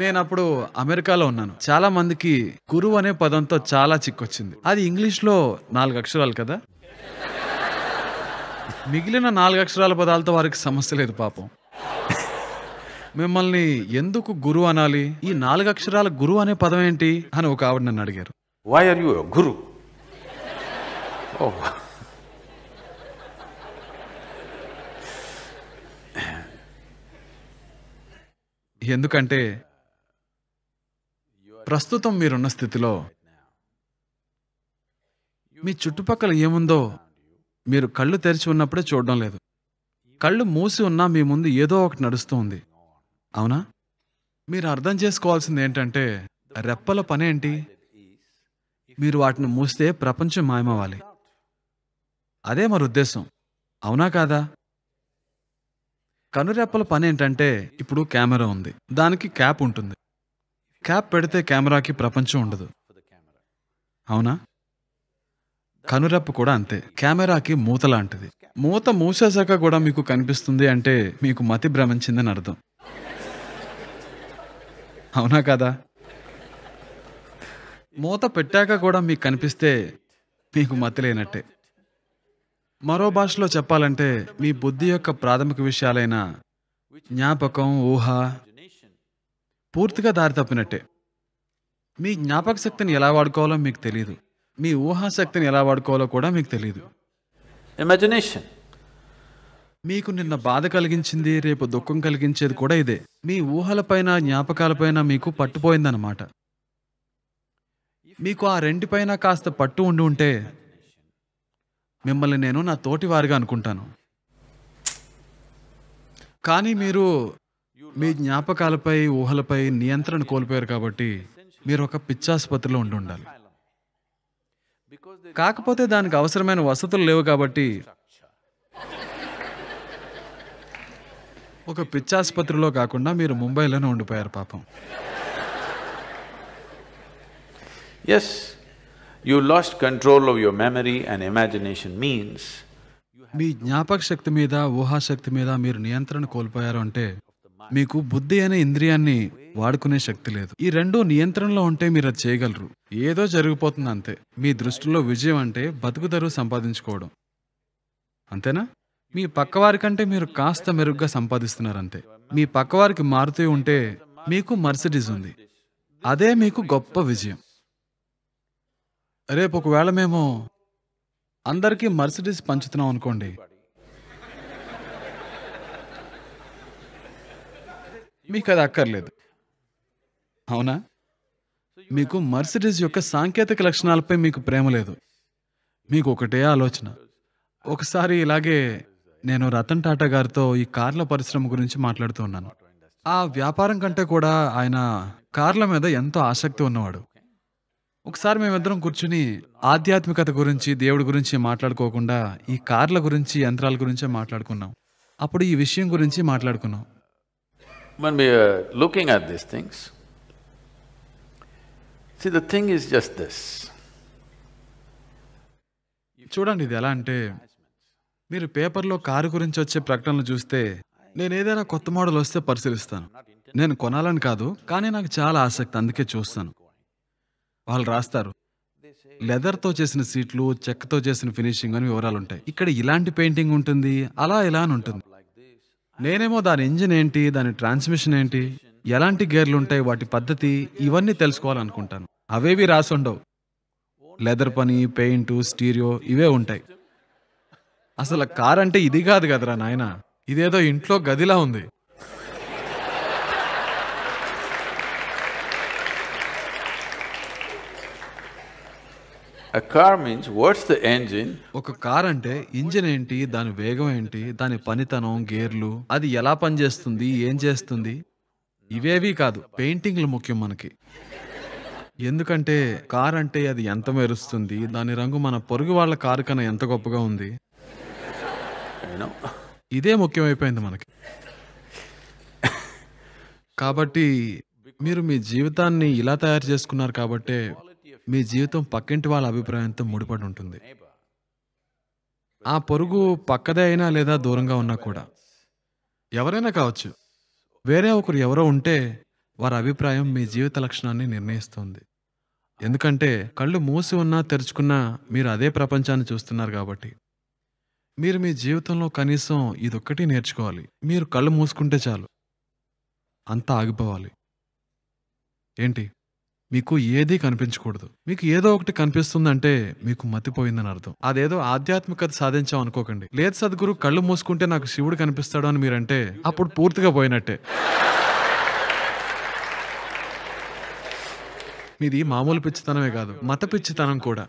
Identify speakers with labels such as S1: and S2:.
S1: నేను అప్పుడు అమెరికాలో ఉన్నాను చాలా మందికి గురువు అనే పదంతో చాలా చిక్కొచ్చింది అది ఇంగ్లీష్లో నాలుగు అక్షరాలు కదా మిగిలిన నాలుగు అక్షరాల పదాలతో వారికి సమస్య లేదు పాపం మిమ్మల్ని ఎందుకు గురువు అనాలి ఈ నాలుగు అక్షరాల గురువు అనే పదం ఏంటి అని ఒక ఆవిడ నన్ను అడిగారు వై ఆర్ యు గురు ఎందుకంటే ప్రస్తుతం మీరున్న స్థితిలో మీ చుట్టుపక్కల ఏముందో మీరు కళ్ళు తెరిచి ఉన్నప్పుడే చూడడం లేదు కళ్ళు మూసి ఉన్నా మీ ముందు ఏదో ఒకటి నడుస్తూ ఉంది అవునా మీరు అర్థం చేసుకోవాల్సింది ఏంటంటే రెప్పల పనేంటి మీరు వాటిని మూస్తే ప్రపంచం మాయమవ్వాలి అదే మరి ఉద్దేశం అవునా కాదా కనురెప్పల పని ఏంటంటే ఇప్పుడు కెమెరా ఉంది దానికి క్యాప్ ఉంటుంది క్యాప్ పెడితే కెమెరాకి ప్రపంచం ఉండదు అవునా కనురెప్ప కూడా అంతే కెమెరాకి మూత లాంటిది మూత మూసేశాక కూడా మీకు కనిపిస్తుంది అంటే మీకు మతి భ్రమించిందని అర్థం అవునా కదా మూత పెట్టాక కూడా మీకు కనిపిస్తే మీకు మతి లేనట్టే మరో భాషలో చెప్పాలంటే మీ బుద్ధి యొక్క ప్రాథమిక విషయాలైన జ్ఞాపకం ఊహ పూర్తిగా దారి తప్పినట్టే మీ జ్ఞాపక శక్తిని ఎలా వాడుకోవాలో మీకు తెలియదు మీ ఊహాశక్తిని ఎలా వాడుకోవాలో కూడా మీకు తెలియదు ఇమాజినేషన్ మీకు నిన్న బాధ కలిగించింది రేపు దుఃఖం కలిగించేది కూడా ఇదే మీ ఊహలపైన జ్ఞాపకాలపైన మీకు పట్టుపోయిందన్నమాట మీకు ఆ రెండిపైన కాస్త పట్టు ఉండి ఉంటే మిమ్మల్ని నేను నా తోటి వారిగా అనుకుంటాను కానీ మీరు మీ జ్ఞాపకాలపై ఊహలపై నియంత్రణ కోల్పోయారు కాబట్టి మీరు ఒక పిచ్చాసుపత్రిలో ఉండి ఉండాలి కాకపోతే దానికి అవసరమైన వసతులు లేవు కాబట్టి ఒక పిచ్చాసుపత్రిలో కాకుండా మీరు ముంబైలోనే ఉండిపోయారు పాపం yes you lost control of your memory and imagination means మీ జ్ఞాపక శక్తి మీద ఊహాశక్తి మీద మీరు నియంత్రణ కోల్పోయారు అంటే మీకు బుద్ధి అనే ఇంద్రియాన్ని వాడుకునే శక్తి లేదు ఈ రెండు నియంత్రణలో ఉంటే మీరు అది చేయగలరు ఏదో జరిగిపోతుంది అంతే మీ దృష్టిలో విజయం అంటే బతుకుదరువు సంపాదించుకోవడం అంతేనా మీ పక్కవారి కంటే మీరు కాస్త మెరుగ్గా సంపాదిస్తున్నారంతే మీ పక్కవారికి మారుతూ ఉంటే మీకు మర్సిడీస్ ఉంది అదే మీకు గొప్ప విజయం రేపు ఒకవేళ మేము అందరికీ మర్సిడీస్ పంచుతున్నాం అనుకోండి మీకు అది అక్కర్లేదు అవునా మీకు మర్సిడీస్ యొక్క సాంకేతిక లక్షణాలపై మీకు ప్రేమ లేదు మీకు ఒకటే ఆలోచన ఒకసారి ఇలాగే నేను రతన్ టాటా గారితో ఈ కార్ల పరిశ్రమ గురించి మాట్లాడుతూ ఉన్నాను ఆ వ్యాపారం కంటే కూడా ఆయన కార్ల మీద ఎంతో ఆసక్తి ఉన్నవాడు ఒకసారి మేమిద్దరం కూర్చుని ఆధ్యాత్మికత గురించి దేవుడి గురించి మాట్లాడుకోకుండా ఈ కార్ల గురించి యంత్రాల గురించే మాట్లాడుకున్నాం అప్పుడు ఈ విషయం గురించి మాట్లాడుకున్నాం when we are looking at these things, see the thing is just this. చూడండి ఇది ఎలా అంటే మీరు పేపర్లో కారు గురించి వచ్చే ప్రకటనలు చూస్తే నేను ఏదైనా కొత్త మోడల్ వస్తే పరిశీలిస్తాను నేను కొనాలని కాదు కానీ నాకు చాలా ఆసక్తి అందుకే చూస్తాను వాళ్ళు రాస్తారు లెదర్తో చేసిన సీట్లు చెక్కతో చేసిన ఫినిషింగ్ అని వివరాలు ఉంటాయి ఇక్కడ ఇలాంటి పెయింటింగ్ ఉంటుంది అలా ఇలా అని ఉంటుంది నేనేమో దాని ఇంజిన్ ఏంటి దాని ట్రాన్స్మిషన్ ఏంటి ఎలాంటి గేర్లు ఉంటాయి వాటి పద్ధతి ఇవన్నీ తెలుసుకోవాలనుకుంటాను అవేవి రాసుండవు లెదర్ పని పెయింట్ స్టీరియో ఇవే ఉంటాయి అసలు కార్ అంటే ఇది కాదు కదరా నాయన ఇదేదో ఇంట్లో గదిలా ఉంది ఒక కార్ అంటే ఇంజిన్ ఏంటి దాని వేగం ఏంటి దాని పనితనం గేర్లు అది ఎలా పనిచేస్తుంది ఏం చేస్తుంది ఇవేవి కాదు పెయింటింగ్లు ముఖ్యం మనకి ఎందుకంటే కార్ అంటే అది ఎంత మెరుస్తుంది దాని రంగు మన పొరుగు వాళ్ళ కారు కన్నా ఎంత గొప్పగా ఉంది ఇదే ముఖ్యమైపోయింది మనకి కాబట్టి మీరు మీ జీవితాన్ని ఇలా తయారు చేసుకున్నారు కాబట్టే మీ జీవితం పక్కింటి వాళ్ళ అభిప్రాయంతో ముడిపడి ఉంటుంది ఆ పొరుగు పక్కదే అయినా లేదా దూరంగా ఉన్నా కూడా ఎవరైనా కావచ్చు వేరే ఒకరు ఎవరో ఉంటే వారి అభిప్రాయం మీ జీవిత లక్షణాన్ని నిర్ణయిస్తుంది ఎందుకంటే కళ్ళు మూసి ఉన్నా తెరుచుకున్నా మీరు అదే ప్రపంచాన్ని చూస్తున్నారు కాబట్టి మీరు మీ జీవితంలో కనీసం ఇదొక్కటి నేర్చుకోవాలి మీరు కళ్ళు మూసుకుంటే చాలు అంతా ఆగిపోవాలి ఏంటి మీకు ఏది కనిపించకూడదు మీకు ఏదో ఒకటి కనిపిస్తుందంటే మీకు మతిపోయిందని అర్థం అదేదో ఆధ్యాత్మికత సాధించాం అనుకోకండి లేదు సద్గురు కళ్ళు మూసుకుంటే నాకు శివుడు కనిపిస్తాడు అని మీరంటే అప్పుడు పూర్తిగా పోయినట్టే మీది మామూలు పిచ్చితనమే కాదు మత పిచ్చితనం కూడా